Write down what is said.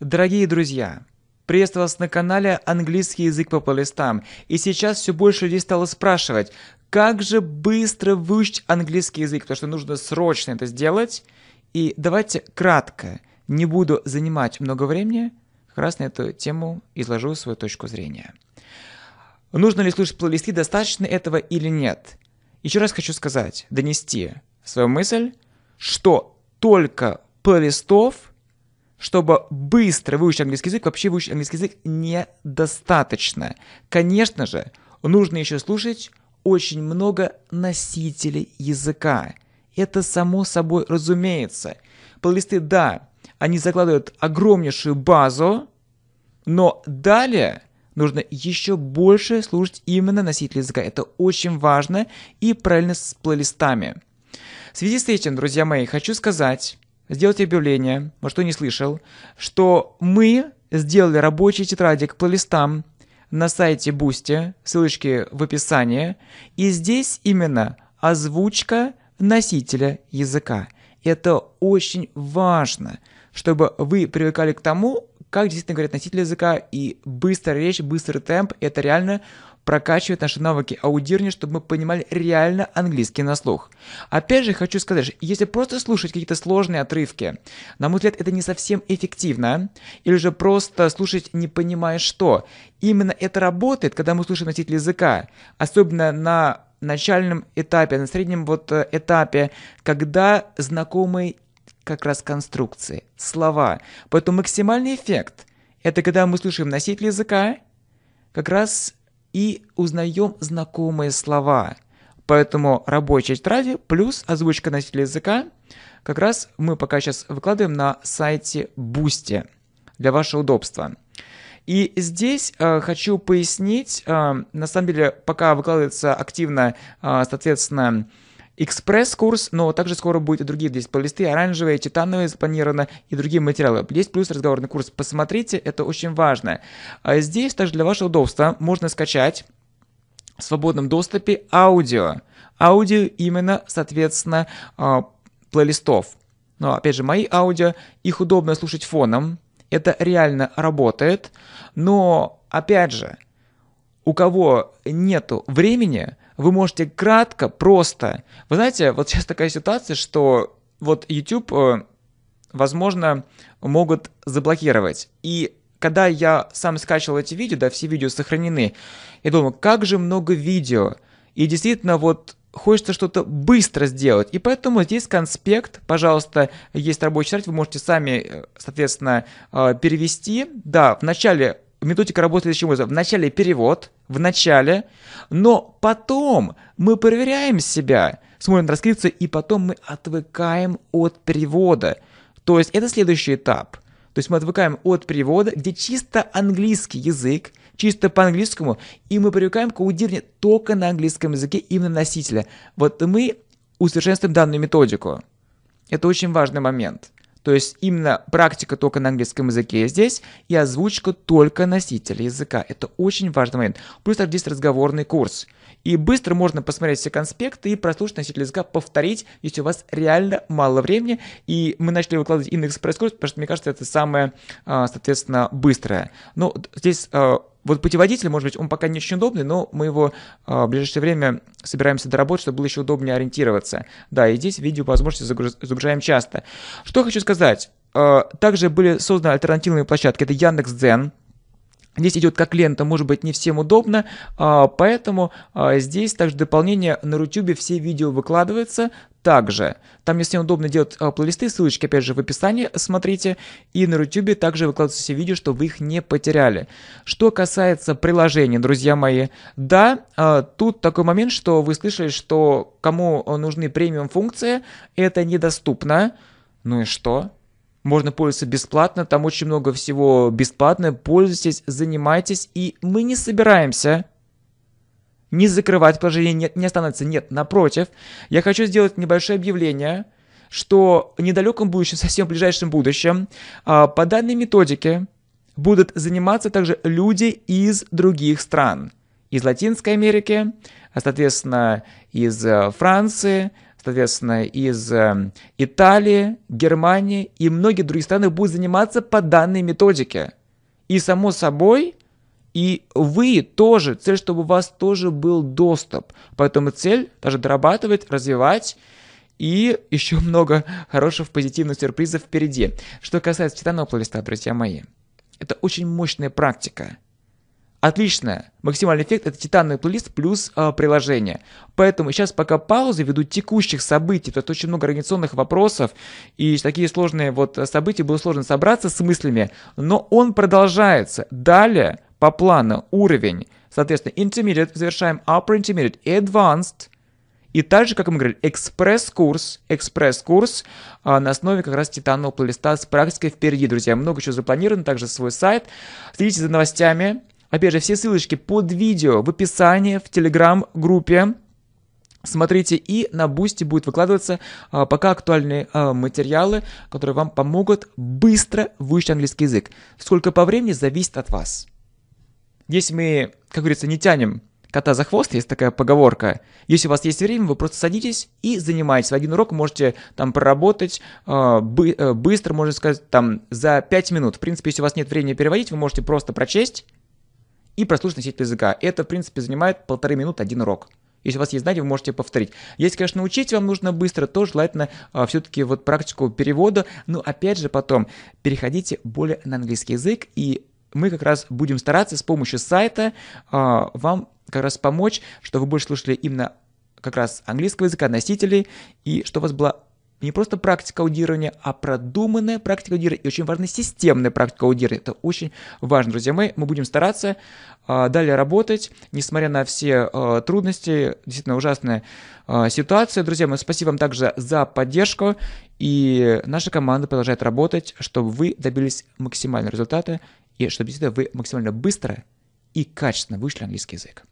Дорогие друзья, приветствую вас на канале «Английский язык по плейлистам». И сейчас все больше людей стало спрашивать, как же быстро выучить английский язык, потому что нужно срочно это сделать. И давайте кратко, не буду занимать много времени, как раз на эту тему изложу свою точку зрения. Нужно ли слушать плейлисты, достаточно этого или нет? Еще раз хочу сказать, донести свою мысль, что только плейлистов – чтобы быстро выучить английский язык, вообще выучить английский язык недостаточно. Конечно же, нужно еще слушать очень много носителей языка. Это само собой разумеется. Плейлисты, да, они закладывают огромнейшую базу, но далее нужно еще больше слушать именно носителей языка. Это очень важно и правильно с плейлистами. В связи с этим, друзья мои, хочу сказать, сделать объявление, может, кто не слышал, что мы сделали рабочие тетради к плейлистам на сайте Бусти, ссылочки в описании, и здесь именно озвучка носителя языка. Это очень важно, чтобы вы привыкали к тому, как действительно говорят носитель языка, и быстрая речь, быстрый темп, это реально прокачивать наши навыки аудирования, чтобы мы понимали реально английский на слух. Опять же, хочу сказать, что если просто слушать какие-то сложные отрывки, на мой взгляд, это не совсем эффективно, или же просто слушать не понимая что. Именно это работает, когда мы слушаем носитель языка, особенно на начальном этапе, на среднем вот э, этапе, когда знакомые как раз конструкции, слова. Поэтому максимальный эффект – это когда мы слушаем носитель языка, как раз и узнаем знакомые слова. Поэтому рабочая тетради плюс озвучка носителя языка как раз мы пока сейчас выкладываем на сайте Boosty для вашего удобства. И здесь э, хочу пояснить, э, на самом деле пока выкладывается активно, э, соответственно, э, экспресс-курс, но также скоро будет и другие здесь плейлисты, оранжевые, титановые запланированы и другие материалы. Есть плюс разговорный курс, посмотрите, это очень важно. А Здесь также для вашего удобства можно скачать в свободном доступе аудио. Аудио именно, соответственно, а, плейлистов. Но, опять же, мои аудио, их удобно слушать фоном, это реально работает, но, опять же, у кого нету времени, вы можете кратко, просто. Вы знаете, вот сейчас такая ситуация, что вот YouTube, э, возможно, могут заблокировать. И когда я сам скачивал эти видео, да, все видео сохранены, я думаю, как же много видео. И действительно, вот хочется что-то быстро сделать. И поэтому здесь конспект, пожалуйста, есть рабочий сайт, вы можете сами, э, соответственно, э, перевести. Да, вначале методика работает следующим образом. Вначале перевод, в начале, но потом мы проверяем себя, смотрим транскрипцию, и потом мы отвыкаем от перевода. То есть это следующий этап. То есть мы отвыкаем от перевода, где чисто английский язык, чисто по-английскому, и мы привыкаем к аудированию только на английском языке именно носителя. Вот мы усовершенствуем данную методику. Это очень важный момент. То есть именно практика только на английском языке здесь и озвучка только носителя языка. Это очень важный момент. Плюс также здесь разговорный курс – и быстро можно посмотреть все конспекты и прослушать носитель языка, повторить, если у вас реально мало времени. И мы начали выкладывать индекс экспресс-курс, потому что, мне кажется, это самое, а, соответственно, быстрое. Но ну, здесь а, вот путеводитель, может быть, он пока не очень удобный, но мы его э, в ближайшее время собираемся доработать, чтобы было еще удобнее ориентироваться. Да, и здесь видео по возможности загружаем часто. Что хочу сказать. Э, также были созданы альтернативные площадки. Это Яндекс.Дзен, Здесь идет как лента, может быть не всем удобно, а, поэтому а, здесь также дополнение на YouTube все видео выкладываются также. Там, если удобно делать а, плейлисты, ссылочки опять же в описании, смотрите. И на YouTube также выкладываются все видео, чтобы вы их не потеряли. Что касается приложений, друзья мои, да, тут такой момент, что вы слышали, что кому нужны премиум функции, это недоступно. Ну и что? Можно пользоваться бесплатно, там очень много всего бесплатное. Пользуйтесь, занимайтесь, и мы не собираемся не закрывать положение, нет, не останавливаться, нет, напротив. Я хочу сделать небольшое объявление, что в недалеком будущем, совсем ближайшем будущем, а, по данной методике будут заниматься также люди из других стран. Из Латинской Америки, а соответственно, из э, Франции, соответственно, из эм, Италии, Германии и многих других стран будут заниматься по данной методике. И само собой, и вы тоже, цель, чтобы у вас тоже был доступ. Поэтому цель даже дорабатывать, развивать и еще много хороших позитивных сюрпризов впереди. Что касается титанового плейлиста, друзья мои, это очень мощная практика – Отлично. Максимальный эффект это титанный плейлист плюс э, приложение. Поэтому сейчас пока паузы ввиду текущих событий, тут очень много организационных вопросов, и такие сложные вот э, события было сложно собраться с мыслями, но он продолжается. Далее по плану уровень, соответственно, intermediate, завершаем upper intermediate advanced, и также, как мы говорили, экспресс-курс, экспресс-курс а, на основе как раз титанового плейлиста с практикой впереди, друзья. Много чего запланировано, также свой сайт. Следите за новостями, Опять же, все ссылочки под видео в описании, в телеграм-группе. Смотрите, и на Бусте будет выкладываться а, пока актуальные а, материалы, которые вам помогут быстро выучить английский язык. Сколько по времени зависит от вас. Если мы, как говорится, не тянем кота за хвост, есть такая поговорка. Если у вас есть время, вы просто садитесь и занимаетесь. В один урок можете там проработать э, бы, э, быстро, можно сказать, там за 5 минут. В принципе, если у вас нет времени переводить, вы можете просто прочесть и прослушать носитель языка. Это, в принципе, занимает полторы минуты один урок. Если у вас есть знания, вы можете повторить. Если, конечно, учить вам нужно быстро, то желательно э, а, все-таки вот практику перевода. Но опять же потом переходите более на английский язык, и мы как раз будем стараться с помощью сайта э, вам как раз помочь, чтобы вы больше слушали именно как раз английского языка, носителей, и чтобы у вас была не просто практика аудирования, а продуманная практика аудирования. И очень важна системная практика аудирования. Это очень важно, друзья мои. Мы будем стараться э, далее работать, несмотря на все э, трудности. Действительно ужасная э, ситуация, друзья мои. Спасибо вам также за поддержку. И наша команда продолжает работать, чтобы вы добились максимального результата и чтобы действительно вы максимально быстро и качественно вышли английский язык.